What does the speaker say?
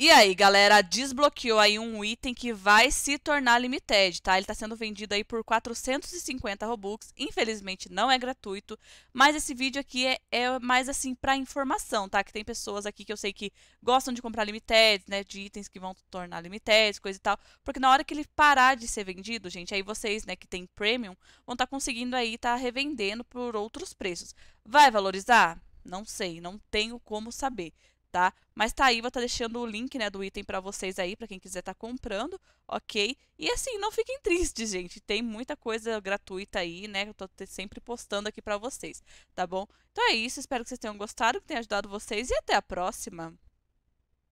E aí, galera, desbloqueou aí um item que vai se tornar limited, tá? Ele tá sendo vendido aí por 450 Robux, infelizmente não é gratuito, mas esse vídeo aqui é, é mais assim para informação, tá? Que tem pessoas aqui que eu sei que gostam de comprar limited, né, de itens que vão tornar limited, coisa e tal, porque na hora que ele parar de ser vendido, gente, aí vocês, né, que tem premium, vão estar tá conseguindo aí tá revendendo por outros preços. Vai valorizar? Não sei, não tenho como saber tá? Mas tá aí, vou estar tá deixando o link, né, do item para vocês aí, para quem quiser estar tá comprando, ok? E assim, não fiquem tristes, gente, tem muita coisa gratuita aí, né, que eu tô sempre postando aqui para vocês, tá bom? Então é isso, espero que vocês tenham gostado, que tenha ajudado vocês e até a próxima!